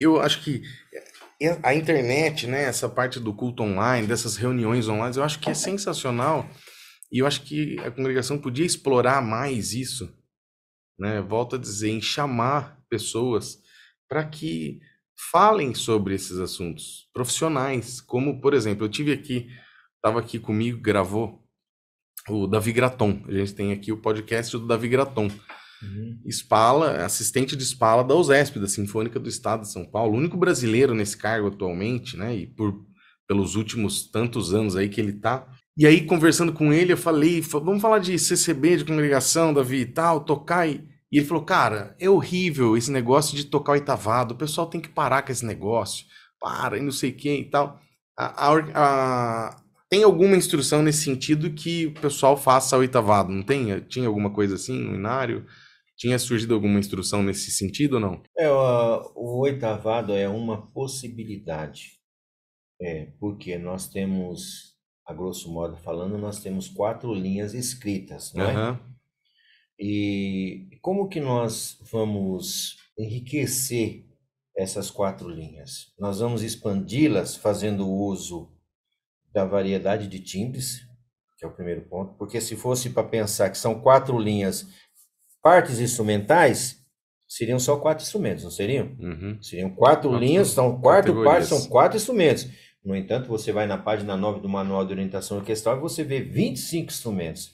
eu acho que é, a internet, né, essa parte do culto online, dessas reuniões online, eu acho que é sensacional e eu acho que a congregação podia explorar mais isso, né? Volto a dizer, em chamar pessoas para que falem sobre esses assuntos profissionais, como por exemplo, eu tive aqui, estava aqui comigo, gravou o Davi Graton. A gente tem aqui o podcast do Davi Graton. Uhum. Spala, assistente de Spala da USESP, da Sinfônica do Estado de São Paulo, o único brasileiro nesse cargo atualmente, né? E por pelos últimos tantos anos aí que ele tá. E aí conversando com ele, eu falei, vamos falar de CCB, de congregação, Davi, e tal, tocar e e ele falou, cara, é horrível esse negócio de tocar o oitavado, o pessoal tem que parar com esse negócio, para e não sei quem e tal. A, a, a, tem alguma instrução nesse sentido que o pessoal faça o oitavado, não tem? Tinha alguma coisa assim no inário? Tinha surgido alguma instrução nesse sentido ou não? É, o, o oitavado é uma possibilidade, é, porque nós temos, a grosso modo falando, nós temos quatro linhas escritas, não é? Uhum. E como que nós vamos enriquecer essas quatro linhas? Nós vamos expandi-las fazendo uso da variedade de timbres, que é o primeiro ponto, porque se fosse para pensar que são quatro linhas partes instrumentais seriam só quatro instrumentos, não seriam? Uhum. Seriam quatro linhas, são quatro partes, são quatro instrumentos. No entanto, você vai na página 9 do Manual de Orientação Orquestral e você vê 25 instrumentos.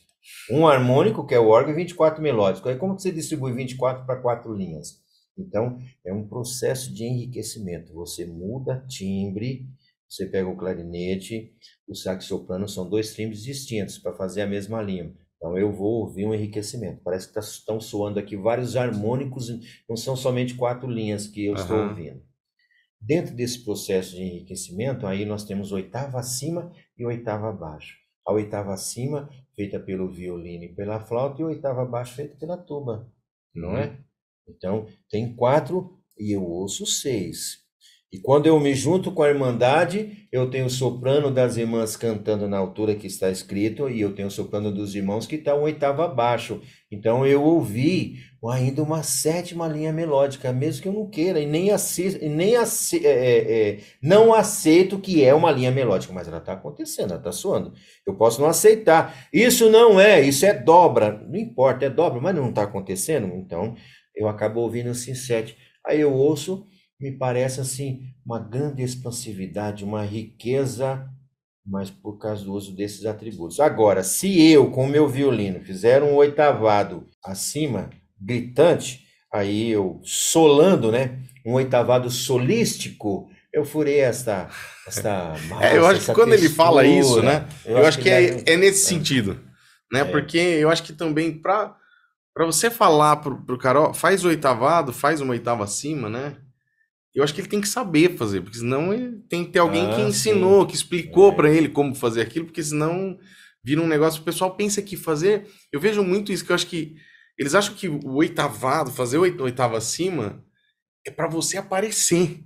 Um harmônico, que é o órgão, e 24 melódicos. Aí como que você distribui 24 para quatro linhas? Então, é um processo de enriquecimento. Você muda timbre, você pega o clarinete, o sax são dois timbres distintos para fazer a mesma linha então eu vou ouvir um enriquecimento. Parece que estão tá, soando aqui vários harmônicos, não são somente quatro linhas que eu uhum. estou ouvindo. Dentro desse processo de enriquecimento, aí nós temos oitava acima e oitava abaixo. A oitava acima feita pelo violino e pela flauta e a oitava abaixo feita pela tuba, não uhum. é? Então tem quatro e eu ouço seis. E quando eu me junto com a Irmandade, eu tenho o soprano das irmãs cantando na altura que está escrito, e eu tenho o soprano dos irmãos que está um oitavo abaixo. Então eu ouvi ainda uma sétima linha melódica, mesmo que eu não queira, e nem, assisto, e nem ace, é, é, é, não aceito que é uma linha melódica, mas ela está acontecendo, ela está soando. Eu posso não aceitar. Isso não é, isso é dobra. Não importa, é dobra, mas não está acontecendo. Então eu acabo ouvindo assim sete. Aí eu ouço me parece assim uma grande expansividade, uma riqueza, mas por causa do uso desses atributos. Agora, se eu com o meu violino fizer um oitavado acima, gritante, aí eu solando, né, um oitavado solístico, eu furei esta esta massa, é, eu acho que quando textura, ele fala isso, né? Eu, eu acho que, é, é nesse é. sentido, né? É. Porque eu acho que também para para você falar pro, pro Carol, faz o oitavado, faz uma oitava acima, né? eu acho que ele tem que saber fazer, porque senão ele tem que ter alguém ah, que ensinou, sim. que explicou é. para ele como fazer aquilo, porque senão vira um negócio. O pessoal pensa que fazer. Eu vejo muito isso, que eu acho que eles acham que o oitavado, fazer o oitavo acima, é para você aparecer.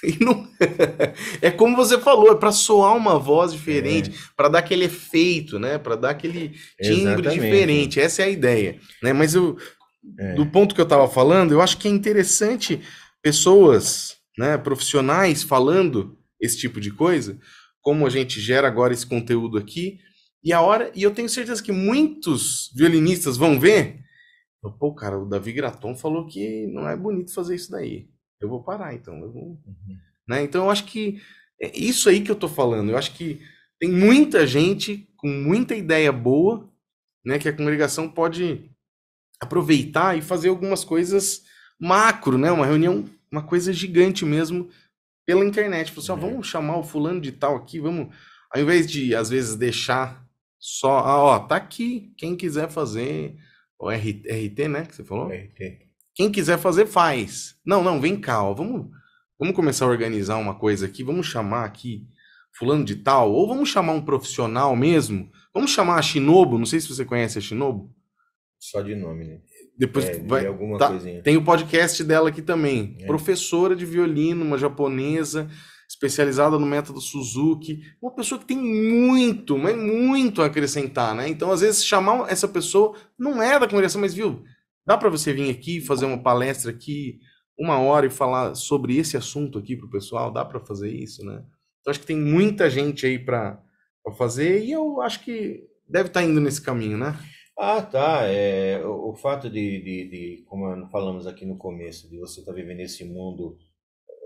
E não... é como você falou, é para soar uma voz diferente, é. para dar aquele efeito, né? Para dar aquele timbre Exatamente. diferente. Essa é a ideia, né? Mas eu, é. do ponto que eu estava falando, eu acho que é interessante pessoas, né, profissionais falando esse tipo de coisa, como a gente gera agora esse conteúdo aqui, e a hora, e eu tenho certeza que muitos violinistas vão ver, pô, cara, o Davi Graton falou que não é bonito fazer isso daí. Eu vou parar então, eu vou, uhum. né? Então eu acho que é isso aí que eu tô falando. Eu acho que tem muita gente com muita ideia boa, né, que a congregação pode aproveitar e fazer algumas coisas macro, né? Uma reunião, uma coisa gigante mesmo pela internet. Falou assim, ó, é. vamos chamar o fulano de tal aqui, vamos... Ao invés de, às vezes, deixar só, ah, ó, tá aqui, quem quiser fazer... O RT, RT, né, que você falou? RT. Quem quiser fazer, faz. Não, não, vem cá, ó, vamos, vamos começar a organizar uma coisa aqui, vamos chamar aqui fulano de tal, ou vamos chamar um profissional mesmo, vamos chamar a Shinobu, não sei se você conhece a Shinobu. Só de nome, né? Depois é, vai, alguma tá, coisinha. Tem o podcast dela aqui também. É. Professora de violino, uma japonesa, especializada no método Suzuki. Uma pessoa que tem muito, mas muito a acrescentar, né? Então, às vezes, chamar essa pessoa não é da congregação, mas viu, dá para você vir aqui fazer uma palestra aqui, uma hora e falar sobre esse assunto aqui pro pessoal? Dá para fazer isso, né? Então, acho que tem muita gente aí para fazer e eu acho que deve estar tá indo nesse caminho, né? Ah, tá. É, o, o fato de, de, de, como falamos aqui no começo, de você estar tá vivendo esse mundo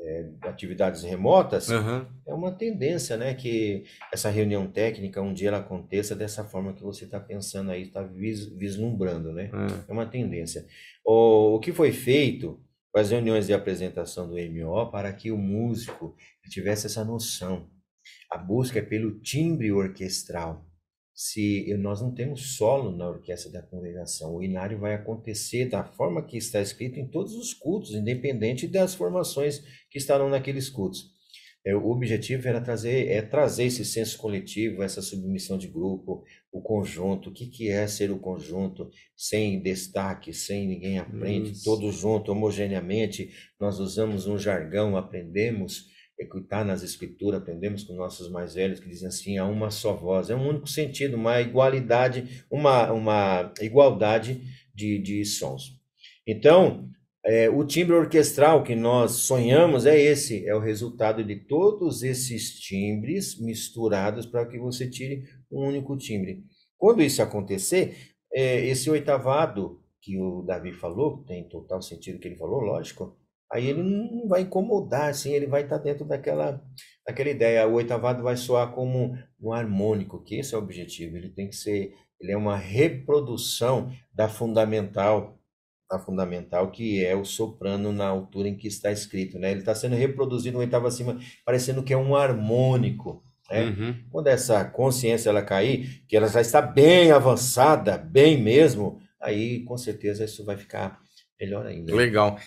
é, atividades remotas, uhum. é uma tendência, né? Que essa reunião técnica, um dia ela aconteça dessa forma que você está pensando aí, está vis, vislumbrando, né? Uhum. É uma tendência. O, o que foi feito com as reuniões de apresentação do MO para que o músico tivesse essa noção. A busca é pelo timbre orquestral se nós não temos solo na orquestra da congregação. O inário vai acontecer da forma que está escrito em todos os cultos, independente das formações que estarão naqueles cultos. É, o objetivo era trazer, é trazer esse senso coletivo, essa submissão de grupo, o conjunto, o que, que é ser o conjunto, sem destaque, sem ninguém aprende, todos juntos, homogeneamente. Nós usamos um jargão, aprendemos escutar que está nas escrituras, aprendemos com nossos mais velhos que dizem assim, há uma só voz, é um único sentido, uma igualdade, uma, uma igualdade de, de sons. Então, é, o timbre orquestral que nós sonhamos é esse, é o resultado de todos esses timbres misturados para que você tire um único timbre. Quando isso acontecer, é, esse oitavado que o Davi falou, tem total sentido que ele falou, lógico, aí ele não vai incomodar, assim, ele vai estar tá dentro daquela, daquela ideia. O oitavado vai soar como um harmônico, que esse é o objetivo. Ele tem que ser, ele é uma reprodução da fundamental, da fundamental que é o soprano na altura em que está escrito, né? Ele está sendo reproduzido no oitavo acima, parecendo que é um harmônico. Né? Uhum. Quando essa consciência ela cair, que ela já está bem avançada, bem mesmo, aí com certeza isso vai ficar melhor ainda. Legal.